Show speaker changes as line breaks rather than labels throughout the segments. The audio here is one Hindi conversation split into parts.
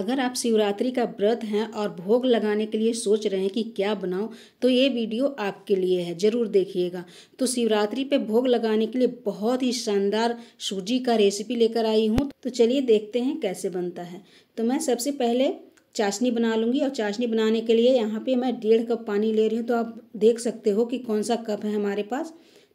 अगर आप शिवरात्रि का व्रत हैं और भोग लगाने के लिए सोच रहे हैं कि क्या बनाऊं तो ये वीडियो आपके लिए है ज़रूर देखिएगा तो शिवरात्रि पे भोग लगाने के लिए बहुत ही शानदार सूजी का रेसिपी लेकर आई हूँ तो चलिए देखते हैं कैसे बनता है तो मैं सबसे पहले चाशनी बना लूँगी और चाशनी बनाने के लिए यहाँ पर मैं डेढ़ कप पानी ले रही हूँ तो आप देख सकते हो कि कौन सा कप है हमारे पास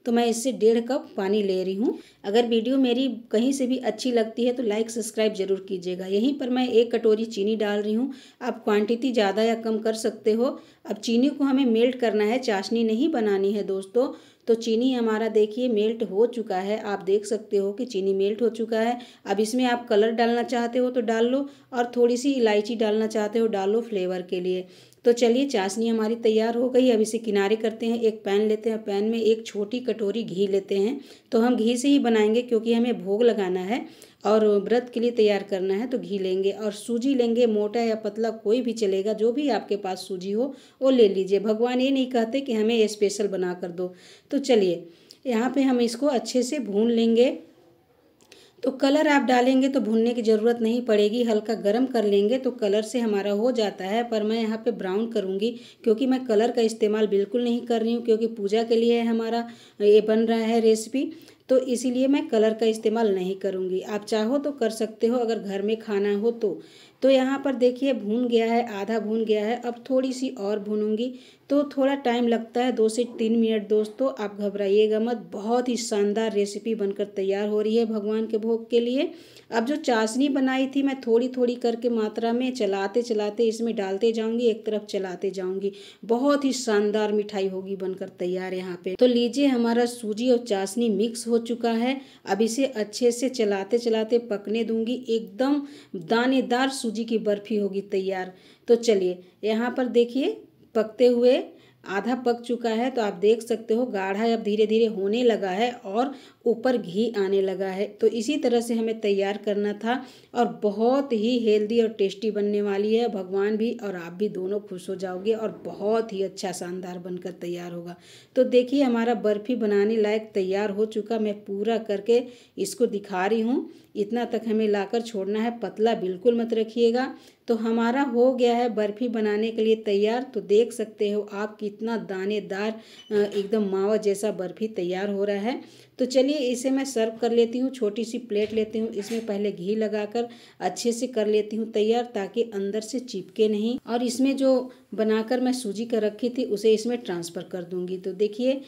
तो मैं इससे डेढ़ कप पानी ले रही हूँ अगर वीडियो मेरी कहीं से भी अच्छी लगती है तो लाइक सब्सक्राइब जरूर कीजिएगा यहीं पर मैं एक कटोरी चीनी डाल रही हूँ आप क्वांटिटी ज़्यादा या कम कर सकते हो अब चीनी को हमें मेल्ट करना है चाशनी नहीं बनानी है दोस्तों तो चीनी हमारा देखिए मेल्ट हो चुका है आप देख सकते हो कि चीनी मेल्ट हो चुका है अब इसमें आप कलर डालना चाहते हो तो डाल लो और थोड़ी सी इलायची डालना चाहते हो डालो फ्लेवर के लिए तो चलिए चाशनी हमारी तैयार हो गई अब इसे किनारे करते हैं एक पैन लेते हैं पैन में एक छोटी कटोरी घी लेते हैं तो हम घी से ही बनाएंगे क्योंकि हमें भोग लगाना है और व्रत के लिए तैयार करना है तो घी लेंगे और सूजी लेंगे मोटा या पतला कोई भी चलेगा जो भी आपके पास सूजी हो वो ले लीजिए भगवान ये नहीं कहते कि हमें स्पेशल बना कर दो तो चलिए यहाँ पर हम इसको अच्छे से भून लेंगे तो कलर आप डालेंगे तो भुनने की ज़रूरत नहीं पड़ेगी हल्का गर्म कर लेंगे तो कलर से हमारा हो जाता है पर मैं यहाँ पे ब्राउन करूँगी क्योंकि मैं कलर का इस्तेमाल बिल्कुल नहीं कर रही हूँ क्योंकि पूजा के लिए हमारा ये बन रहा है रेसिपी तो इसीलिए मैं कलर का इस्तेमाल नहीं करूँगी आप चाहो तो कर सकते हो अगर घर में खाना हो तो तो यहाँ पर देखिए भून गया है आधा भून गया है अब थोड़ी सी और भूनूंगी तो थोड़ा टाइम लगता है दो से तीन मिनट दोस्तों आप घबराइएगा मत बहुत ही शानदार रेसिपी बनकर तैयार हो रही है भगवान के भोग के लिए अब जो चाशनी बनाई थी मैं थोड़ी थोड़ी करके मात्रा में चलाते चलाते इसमें डालते जाऊंगी एक तरफ चलाते जाऊंगी बहुत ही शानदार मिठाई होगी बनकर तैयार यहाँ पे तो लीजिए हमारा सूजी और चाशनी मिक्स हो चुका है अब इसे अच्छे से चलाते चलाते पकने दूंगी एकदम दानेदार सूजी की बर्फ़ी होगी तैयार तो चलिए यहाँ पर देखिए पकते हुए आधा पक चुका है तो आप देख सकते हो गाढ़ा अब धीरे धीरे होने लगा है और ऊपर घी आने लगा है तो इसी तरह से हमें तैयार करना था और बहुत ही हेल्दी और टेस्टी बनने वाली है भगवान भी और आप भी दोनों खुश हो जाओगे और बहुत ही अच्छा शानदार बनकर तैयार होगा तो देखिए हमारा बर्फ़ी बनाने लायक तैयार हो चुका मैं पूरा करके इसको दिखा रही हूँ इतना तक हमें लाकर छोड़ना है पतला बिल्कुल मत रखिएगा तो हमारा हो गया है बर्फ़ी बनाने के लिए तैयार तो देख सकते हो आप कितना दानेदार एकदम मावा जैसा बर्फ़ी तैयार हो रहा है तो चलिए चलिए इसे मैं सर्व कर लेती हूँ छोटी सी प्लेट लेती हूँ इसमें पहले घी लगाकर अच्छे से कर लेती हूँ तैयार ताकि अंदर से चिपके नहीं और इसमें जो बनाकर मैं सूजी कर रखी थी उसे इसमें ट्रांसफ़र कर दूँगी तो देखिए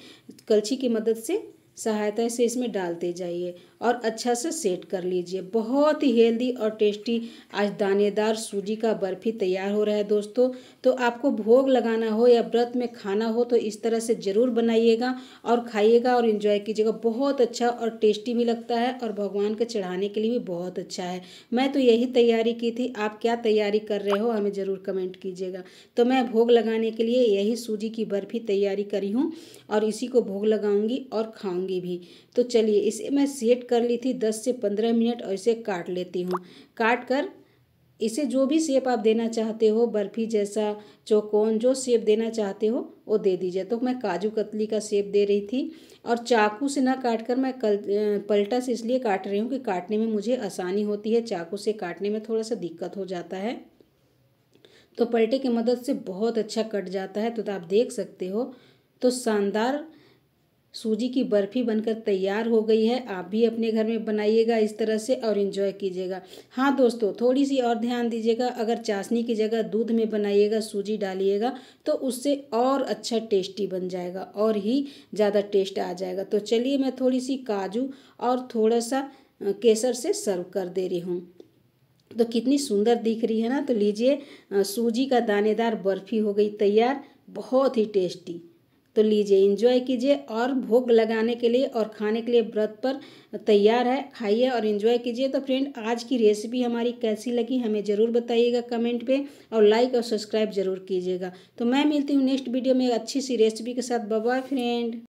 कलछी की मदद से सहायता से इसमें डालते जाइए और अच्छा सा सेट कर लीजिए बहुत ही हेल्दी और टेस्टी आज दानेदार सूजी का बर्फ़ी तैयार हो रहा है दोस्तों तो आपको भोग लगाना हो या व्रत में खाना हो तो इस तरह से ज़रूर बनाइएगा और खाइएगा और इन्जॉय कीजिएगा बहुत अच्छा और टेस्टी भी लगता है और भगवान के चढ़ाने के लिए भी बहुत अच्छा है मैं तो यही तैयारी की थी आप क्या तैयारी कर रहे हो हमें ज़रूर कमेंट कीजिएगा तो मैं भोग लगाने के लिए यही सूजी की बर्फ़ी तैयारी करी हूँ और इसी को भोग लगाऊँगी और खाऊँगी लूँगी भी तो चलिए इसे मैं सेट कर ली थी दस से पंद्रह मिनट और इसे काट लेती हूँ काट कर इसे जो भी शेप आप देना चाहते हो बर्फ़ी जैसा चौकोन जो शेप देना चाहते हो वो दे दीजिए तो मैं काजू कतली का शेप दे रही थी और चाकू से ना काट कर मैं कल पलटा से इसलिए काट रही हूँ कि काटने में मुझे आसानी होती है चाकू से काटने में थोड़ा सा दिक्कत हो जाता है तो पलटे की मदद से बहुत अच्छा कट जाता है तो आप देख सकते हो तो शानदार सूजी की बर्फ़ी बनकर तैयार हो गई है आप भी अपने घर में बनाइएगा इस तरह से और इन्जॉय कीजिएगा हाँ दोस्तों थोड़ी सी और ध्यान दीजिएगा अगर चाशनी की जगह दूध में बनाइएगा सूजी डालिएगा तो उससे और अच्छा टेस्टी बन जाएगा और ही ज़्यादा टेस्ट आ जाएगा तो चलिए मैं थोड़ी सी काजू और थोड़ा सा केसर से सर्व कर दे रही हूँ तो कितनी सुंदर दिख रही है ना तो लीजिए सूजी का दानेदार बर्फ़ी हो गई तैयार बहुत ही टेस्टी तो लीजिए इंजॉय कीजिए और भोग लगाने के लिए और खाने के लिए व्रत पर तैयार है खाइए और इन्जॉय कीजिए तो फ्रेंड आज की रेसिपी हमारी कैसी लगी हमें ज़रूर बताइएगा कमेंट पे और लाइक और सब्सक्राइब ज़रूर कीजिएगा तो मैं मिलती हूँ नेक्स्ट वीडियो में अच्छी सी रेसिपी के साथ बबाई फ्रेंड